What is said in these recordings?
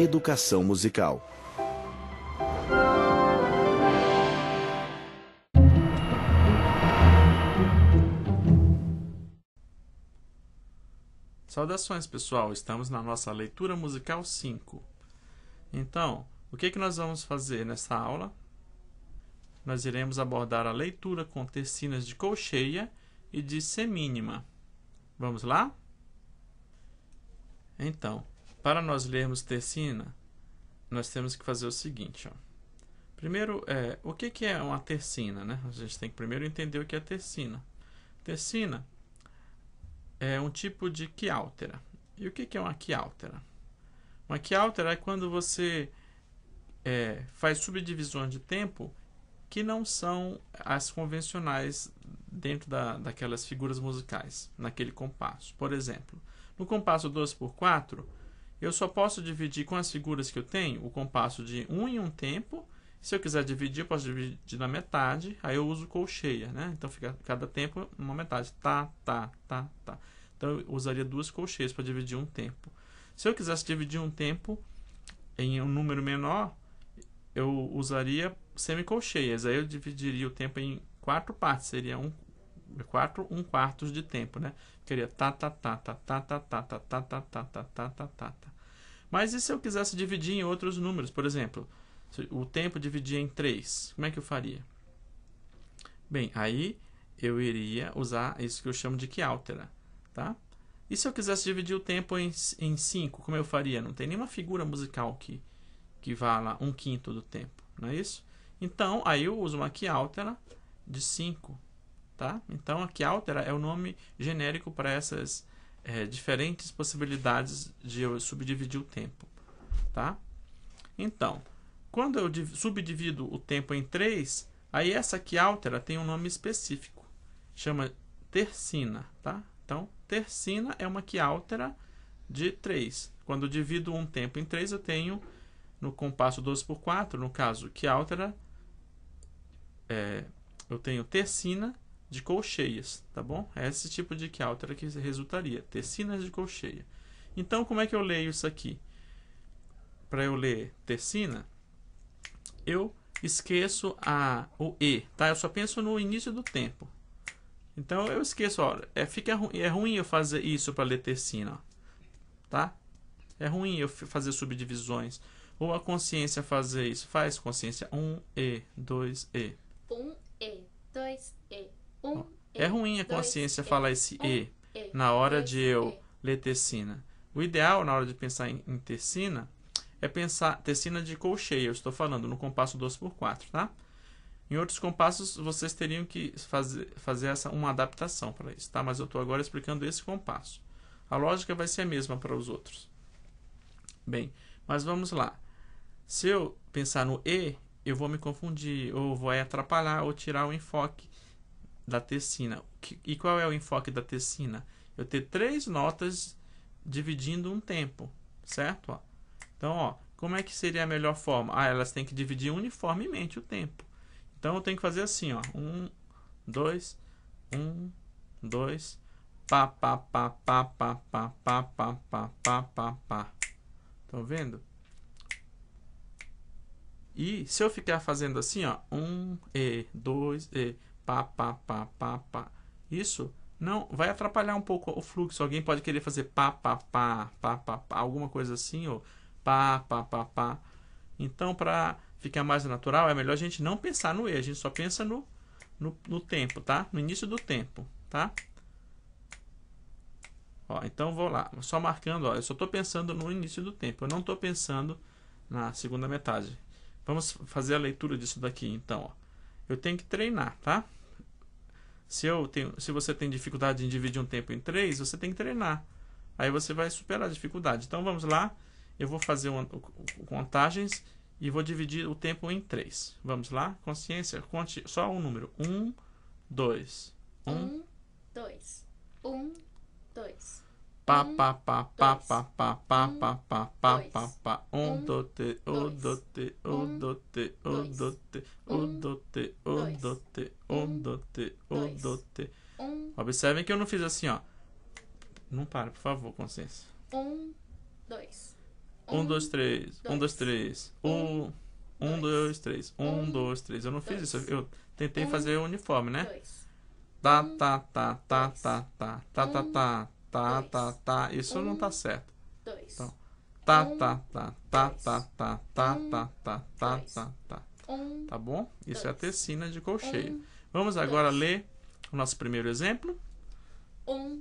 Educação Musical. Saudações, pessoal! Estamos na nossa leitura musical 5. Então, o que, é que nós vamos fazer nessa aula? Nós iremos abordar a leitura com tercinas de colcheia e de semínima. Vamos lá? Então, para nós lermos tercina, nós temos que fazer o seguinte. Ó. Primeiro, é, o que, que é uma tercina? Né? A gente tem que primeiro entender o que é tercina. Tercina é um tipo de quiáltera. E o que, que é uma quiáltera? Uma quiáltera é quando você é, faz subdivisões de tempo que não são as convencionais dentro da, daquelas figuras musicais, naquele compasso. Por exemplo, no compasso 2 por 4, eu só posso dividir com as figuras que eu tenho o compasso de um em um tempo. Se eu quiser dividir, eu posso dividir na metade. Aí eu uso colcheia, né? Então fica cada tempo uma metade. Tá, tá, tá, tá. Então eu usaria duas colcheias para dividir um tempo. Se eu quisesse dividir um tempo em um número menor, eu usaria semicolcheias. Aí eu dividiria o tempo em quatro partes. Seria um, quatro um quartos de tempo, né? Queria tá tá tá tá tá tá tá tá tá tá tá tá tá tá tá. Mas e se eu quisesse dividir em outros números, por exemplo, o tempo dividir em 3, como é que eu faria? Bem, aí eu iria usar isso que eu chamo de que altera, tá? E se eu quisesse dividir o tempo em 5, como eu faria? Não tem nenhuma figura musical que, que vá lá um quinto do tempo, não é isso? Então, aí eu uso uma que altera de 5, Tá? Então, aqui altera é o nome genérico para essas é, diferentes possibilidades de eu subdividir o tempo. Tá? Então, quando eu subdivido o tempo em três, aí essa que altera tem um nome específico. Chama tercina. Tá? Então, tercina é uma que altera de 3. Quando eu divido um tempo em 3, eu tenho no compasso 12 por 4, no caso que altera, é, eu tenho tercina de colcheias, tá bom? É esse tipo de que altera que resultaria, tecinas de colcheia. Então, como é que eu leio isso aqui? Para eu ler tecina, eu esqueço a, o E, tá? Eu só penso no início do tempo. Então, eu esqueço, ó, é, fica, ru, é ruim eu fazer isso para ler tecina, ó, tá? É ruim eu fazer subdivisões. Ou a consciência fazer isso. Faz consciência 1E, um, 2E. 1E, um, 2E. É ruim a consciência falar esse é, E é, na hora de é. eu ler Tessina. O ideal, na hora de pensar em, em Tessina, é pensar Tessina de colcheia, eu estou falando, no compasso 2 por 4, tá? Em outros compassos, vocês teriam que fazer, fazer essa, uma adaptação para isso, tá? Mas eu estou agora explicando esse compasso. A lógica vai ser a mesma para os outros. Bem, mas vamos lá. Se eu pensar no E, eu vou me confundir, ou vou atrapalhar, ou tirar o enfoque da tecina. E qual é o enfoque da tecina? Eu ter três notas dividindo um tempo, certo? Ó. Então, ó, como é que seria a melhor forma? Ah, elas têm que dividir uniformemente o tempo. Então, eu tenho que fazer assim, ó. Um, dois, um, dois, pá, pá, pá, pá, pá, pá, pá, pá, pá, pá, pá, pá. Estão vendo? E se eu ficar fazendo assim, ó, um, e, dois, e, pá, pá, pá, pá, pá. Isso não vai atrapalhar um pouco o fluxo. Alguém pode querer fazer pá, pá, pá, pá, pá, pá alguma coisa assim, ou pá, pá, pá, pá. Então, para ficar mais natural, é melhor a gente não pensar no E, a gente só pensa no, no, no tempo, tá? No início do tempo, tá? Ó, então, vou lá, só marcando, ó, eu só estou pensando no início do tempo, eu não estou pensando na segunda metade. Vamos fazer a leitura disso daqui, então. Ó. Eu tenho que treinar, tá? Se, eu tenho, se você tem dificuldade em dividir um tempo em três, você tem que treinar. Aí você vai superar a dificuldade. Então vamos lá. Eu vou fazer uma, contagens e vou dividir o tempo em três. Vamos lá? Consciência, conte só um número. Um, dois. Um, um pa pa pa pa pa pa pa pa pa pa pa pa um do te o do te o do te o do te o do te o do te o do te o do te observem que eu não fiz assim ó não para por favor consciência um dois um dois três um dois três um dois três um dois três eu não fiz isso eu tentei fazer o uniforme né tá tá tá, tá tá tá tá tá tá tá tá tá tá, dois, tá, tá. Isso um, não tá certo. Dois. Então, tá, um, tá, tá, tá, tá, tá, tá, um, tá, tá, tá, tá, tá. tá tá bom? Isso dois. é a tecina de colcheia. Vamos agora dois. ler o nosso primeiro exemplo. Um,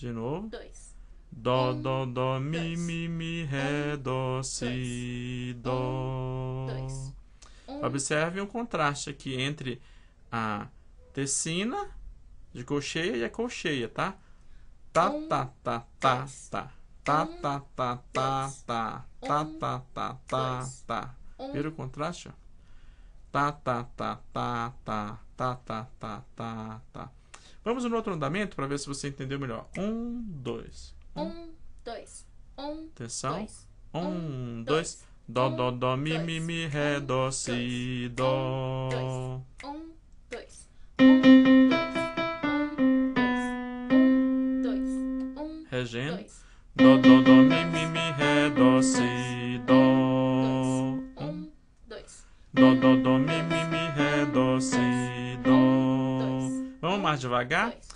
De novo. Dois. Dó, um, dó, dó, mi, dois. mi, mi, ré, um, dó, si, dó. Um, dois. Observe um contraste aqui entre a tecina de colcheia e a colcheia, tá? Tá, tá, tá, tá, tá. Tá, tá, tá, tá, tá. Tá, tá, tá, tá, tá. Vira o contraste, ó. Tá, tá, tá, tá, tá. Tá, tá, tá, tá, tá. Vamos no outro andamento para ver se você entendeu melhor. Um, dois. Um, dois. Um, Atenção. Dois. Um, dois. dois. Dó, dó, dó, mi, mi, mi, ré, um, dó, si, dois. dó. Um, dois. Um, dois. Um, dois. Um, dois. Um, dois. Regendo. Dó, dó, dó. mais devagar, Dois.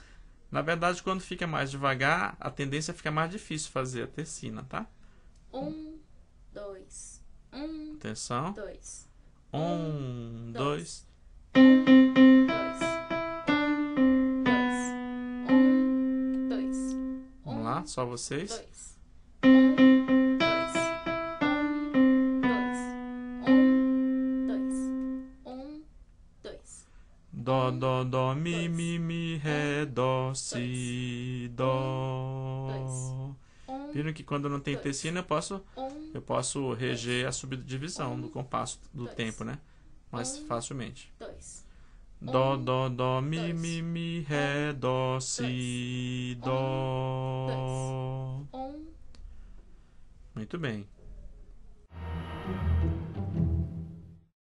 na verdade, quando fica mais devagar, a tendência fica mais difícil fazer a tercina, tá? Um, dois. Um. Atenção. Dois. Um, dois. dois. Dois. Um, dois. Vamos lá, só vocês. Dois. Dó, dó, dó, mi, mi, mi, ré, dó, si, dó. Viram que quando não tem tecina eu posso, eu posso reger a subdivisão do compasso do tempo, né? Mais facilmente. Dó, dó, dó, mi, mi, mi, ré, dó, si, dó. Muito bem.